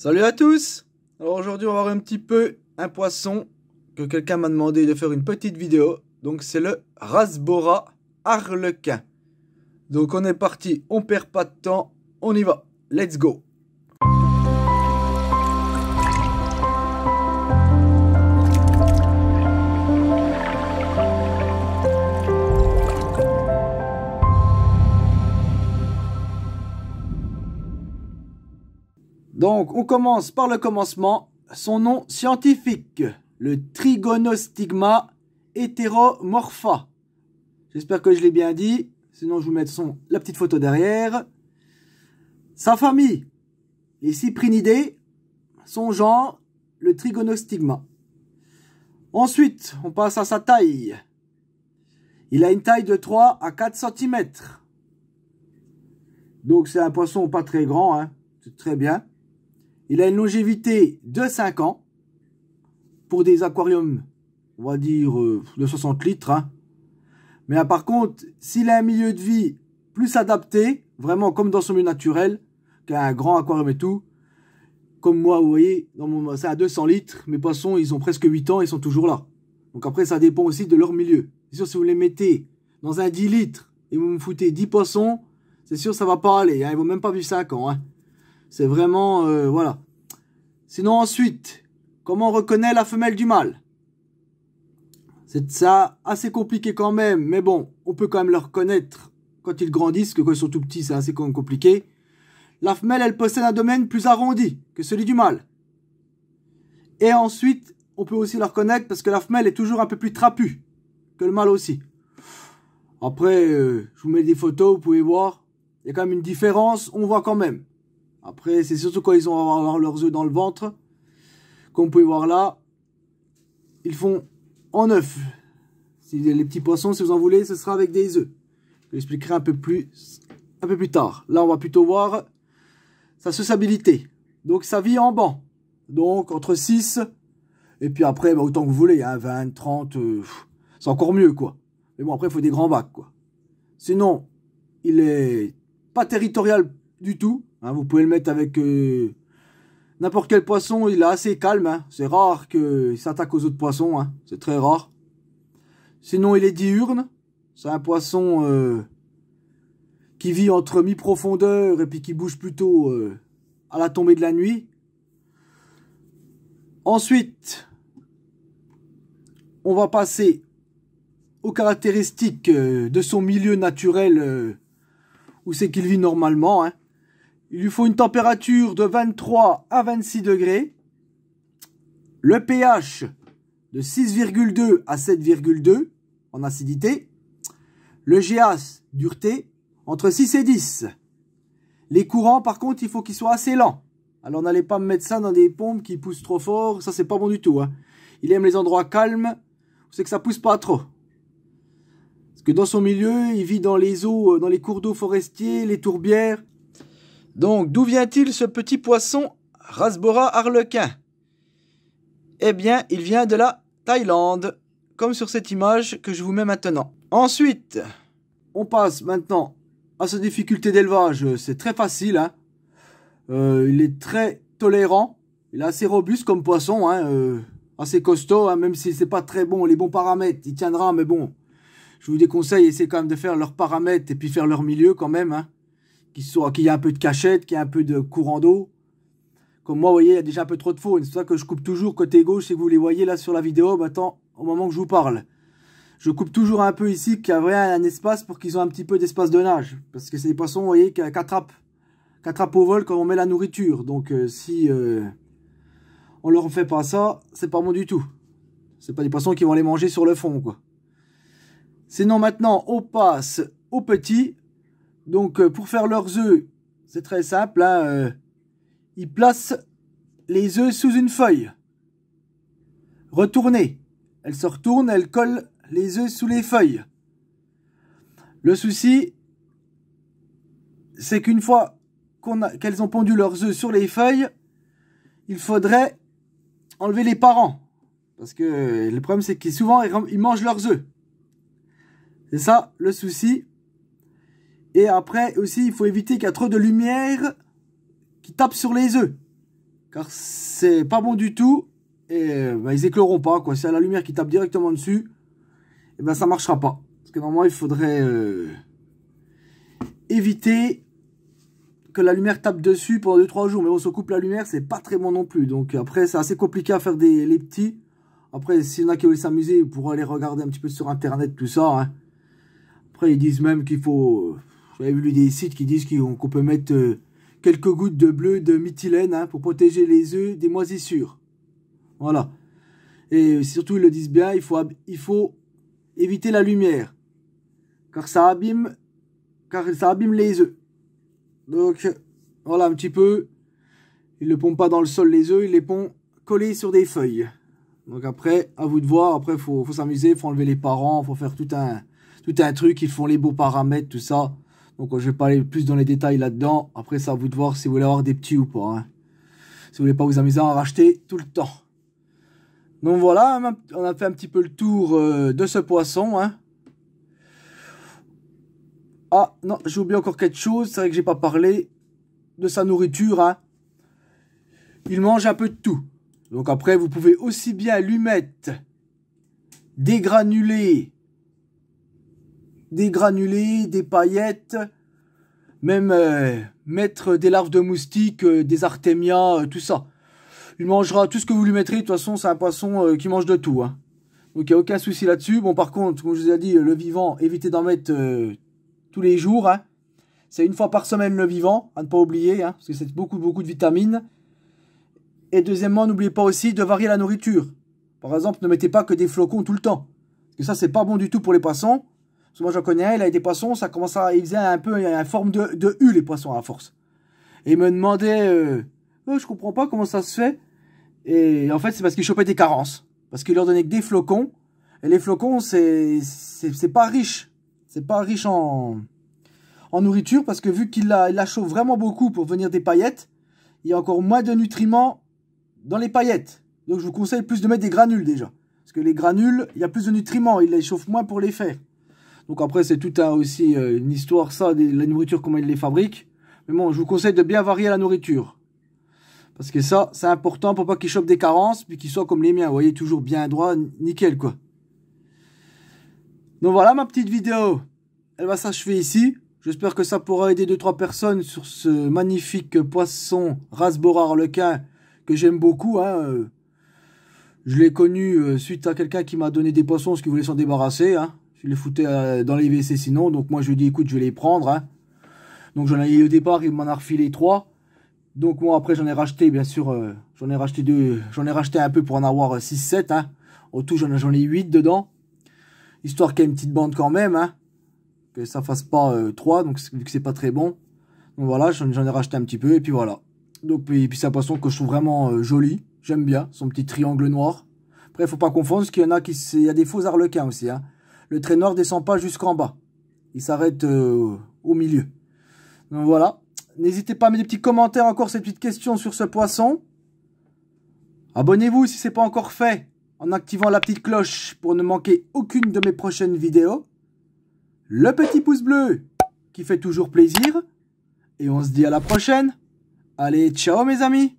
Salut à tous Alors aujourd'hui on va voir un petit peu un poisson que quelqu'un m'a demandé de faire une petite vidéo. Donc c'est le Rasbora Harlequin. Donc on est parti, on perd pas de temps, on y va, let's go Donc, on commence par le commencement. Son nom scientifique, le Trigonostigma hétéromorpha. J'espère que je l'ai bien dit. Sinon, je vous mets la petite photo derrière. Sa famille, les cyprinidés. Son genre, le trigonostigma. Ensuite, on passe à sa taille. Il a une taille de 3 à 4 cm. Donc, c'est un poisson pas très grand. Hein. C'est très bien. Il a une longévité de 5 ans pour des aquariums, on va dire, euh, de 60 litres. Hein. Mais ah, par contre, s'il a un milieu de vie plus adapté, vraiment comme dans son milieu naturel, qu'un grand aquarium et tout, comme moi, vous voyez, dans mon, c'est à 200 litres, mes poissons, ils ont presque 8 ans, ils sont toujours là. Donc après, ça dépend aussi de leur milieu. si vous les mettez dans un 10 litres et vous me foutez 10 poissons, c'est sûr, ça va pas aller. Hein. Ils vont même pas vivre 5 ans. Hein. C'est vraiment... Euh, voilà. Sinon ensuite, comment on reconnaît la femelle du mâle C'est ça assez compliqué quand même, mais bon, on peut quand même le reconnaître quand ils grandissent, que quand ils sont tout petits, c'est assez compliqué. La femelle, elle possède un domaine plus arrondi que celui du mâle. Et ensuite, on peut aussi la reconnaître parce que la femelle est toujours un peu plus trapue que le mâle aussi. Après, euh, je vous mets des photos, vous pouvez voir. Il y a quand même une différence, on voit quand même. Après, c'est surtout quand ils ont avoir leurs œufs dans le ventre, comme vous pouvez voir là, ils font en œuf. Si les petits poissons, si vous en voulez, ce sera avec des œufs. Je l'expliquerai un peu plus, un peu plus tard. Là, on va plutôt voir sa sociabilité. Donc, sa vie en banc. Donc, entre 6 et puis après, bah, autant que vous voulez, 20, hein, 30, euh, c'est encore mieux, quoi. Mais bon, après, il faut des grands bacs, quoi. Sinon, il est pas territorial du tout. Hein. vous pouvez le mettre avec euh, n'importe quel poisson, il est assez calme. Hein. C'est rare qu'il s'attaque aux autres poissons, hein. c'est très rare. Sinon, il est diurne. C'est un poisson euh, qui vit entre mi-profondeur et puis qui bouge plutôt euh, à la tombée de la nuit. Ensuite, on va passer aux caractéristiques de son milieu naturel où c'est qu'il vit normalement. Il lui faut une température de 23 à 26 degrés. Le pH de 6,2 à 7,2 en acidité. Le GAS, dureté, entre 6 et 10. Les courants, par contre, il faut qu'ils soient assez lents. Alors n'allez pas mettre ça dans des pompes qui poussent trop fort, ça c'est pas bon du tout. Hein. Il aime les endroits calmes, où c'est que ça pousse pas trop. Parce que dans son milieu, il vit dans les eaux, euh, dans les cours d'eau forestiers, les tourbières, donc, d'où vient-il ce petit poisson Rasbora harlequin Eh bien, il vient de la Thaïlande, comme sur cette image que je vous mets maintenant. Ensuite, on passe maintenant à sa difficulté d'élevage. C'est très facile. Hein euh, il est très tolérant. Il est assez robuste comme poisson. Hein euh, assez costaud, hein, même si n'est pas très bon. Les bons paramètres, il tiendra, mais bon. Je vous déconseille, essayez quand même de faire leurs paramètres et puis faire leur milieu quand même. Hein qu'il y a un peu de cachette, qu'il y a un peu de courant d'eau. Comme moi, vous voyez, il y a déjà un peu trop de faune. C'est pour ça que je coupe toujours côté gauche, si vous les voyez là sur la vidéo, maintenant, bah, au moment que je vous parle. Je coupe toujours un peu ici, qu'il y a vraiment un espace pour qu'ils ont un petit peu d'espace de nage. Parce que c'est des poissons, vous voyez, qui attrapent, qui attrapent au vol quand on met la nourriture. Donc, euh, si euh, on leur fait pas ça, c'est pas bon du tout. C'est pas des poissons qui vont les manger sur le fond, quoi. Sinon, maintenant, on passe au petits. Donc, euh, pour faire leurs œufs, c'est très simple. Hein, euh, ils placent les œufs sous une feuille. retourner Elles se retourne, elles collent les œufs sous les feuilles. Le souci, c'est qu'une fois qu'elles ont pondu leurs œufs sur les feuilles, il faudrait enlever les parents. Parce que euh, le problème, c'est qu'ils souvent, ils mangent leurs œufs. C'est ça le souci. Et après aussi, il faut éviter qu'il y ait trop de lumière qui tape sur les œufs. Car c'est pas bon du tout. Et bah, ils éclaireront pas. Quoi. Si y a la lumière qui tape directement dessus, et eh ben ça marchera pas. Parce que normalement, il faudrait euh, éviter que la lumière tape dessus pendant 2-3 jours. Mais on se coupe la lumière, c'est pas très bon non plus. Donc après, c'est assez compliqué à faire des, les petits. Après, s'il y en a qui veulent s'amuser, ils pourront aller regarder un petit peu sur Internet, tout ça. Hein. Après, ils disent même qu'il faut... J'avais vu des sites qui disent qu'on peut mettre euh, quelques gouttes de bleu de mythylène hein, pour protéger les œufs des moisissures. Voilà. Et euh, surtout, ils le disent bien, il faut, éviter la lumière. Car ça abîme, les œufs. Donc, voilà un petit peu. Ils ne pondent pas dans le sol les œufs, ils les pondent collés sur des feuilles. Donc après, à vous de voir. Après, il faut, s'amuser, il faut enlever les parents, il faut faire tout un truc. Ils font les beaux paramètres, tout ça. Donc euh, je vais pas aller plus dans les détails là-dedans. Après, ça à vous de voir si vous voulez avoir des petits ou pas. Hein. Si vous voulez pas vous amuser à en racheter tout le temps. Donc voilà, hein, on a fait un petit peu le tour euh, de ce poisson. Hein. Ah non, j'ai oublié encore quelque chose. C'est vrai que j'ai pas parlé de sa nourriture. Il mange un peu de tout. Donc après, vous pouvez aussi bien lui mettre des granulés des granulés, des paillettes, même euh, mettre des larves de moustiques, euh, des artémias, euh, tout ça. Il mangera tout ce que vous lui mettrez, de toute façon c'est un poisson qui mange de tout. Hein. Donc il n'y a aucun souci là-dessus. Bon par contre, comme je vous ai dit, le vivant, évitez d'en mettre tous les jours. Hein. C'est une fois par semaine le vivant, à ne pas oublier, hein, parce que c'est beaucoup, beaucoup de vitamines. Et deuxièmement, n'oubliez pas aussi de varier la nourriture. Par exemple, ne mettez pas que des flocons tout le temps. Parce que ça, c'est pas bon du tout pour les poissons. Parce que moi, j'en connais un, il avait des poissons, ça commençait à, il faisait un peu une forme de, de U, les poissons, à force. Et il me demandait, euh, oh, je comprends pas comment ça se fait. Et en fait, c'est parce qu'il chopait des carences. Parce qu'il leur donnait que des flocons. Et les flocons, c'est, c'est pas riche. C'est pas riche en, en nourriture parce que vu qu'il la, il la chauffe vraiment beaucoup pour venir des paillettes, il y a encore moins de nutriments dans les paillettes. Donc je vous conseille plus de mettre des granules déjà. Parce que les granules, il y a plus de nutriments, il les chauffe moins pour les faire. Donc après, c'est tout un, aussi euh, une histoire, ça, de la nourriture, comment il les fabrique. Mais bon, je vous conseille de bien varier la nourriture. Parce que ça, c'est important pour pas qu'ils chopent des carences, puis qu'ils soient comme les miens. Vous voyez, toujours bien droit, nickel, quoi. Donc voilà ma petite vidéo. Elle va s'achever ici. J'espère que ça pourra aider deux trois personnes sur ce magnifique poisson rasbora lequin que j'aime beaucoup. Hein, euh. Je l'ai connu euh, suite à quelqu'un qui m'a donné des poissons parce qu'il voulait s'en débarrasser. Hein. Je les foutais euh, dans les WC sinon. Donc moi je lui dis écoute, je vais les prendre. Hein. Donc j'en ai eu au départ, il m'en a refilé trois. Donc moi après j'en ai racheté bien sûr, euh, j'en ai racheté deux, j'en ai racheté un peu pour en avoir 6 euh, 7 hein. Au tout j'en ai 8 dedans. Histoire qu'il y ait une petite bande quand même hein. Que ça fasse pas 3 donc vu que c'est pas très bon. Donc voilà, j'en ai racheté un petit peu et puis voilà. Donc puis, puis c'est la poisson que je trouve vraiment joli, j'aime bien son petit triangle noir. Après faut pas confondre parce qu'il y en a qui il y a des faux arlequins aussi hein le trait noir descend pas jusqu'en bas. Il s'arrête euh, au milieu. Donc voilà. N'hésitez pas à mettre des petits commentaires encore cette petites questions sur ce poisson. Abonnez-vous si ce n'est pas encore fait en activant la petite cloche pour ne manquer aucune de mes prochaines vidéos. Le petit pouce bleu qui fait toujours plaisir. Et on se dit à la prochaine. Allez, ciao mes amis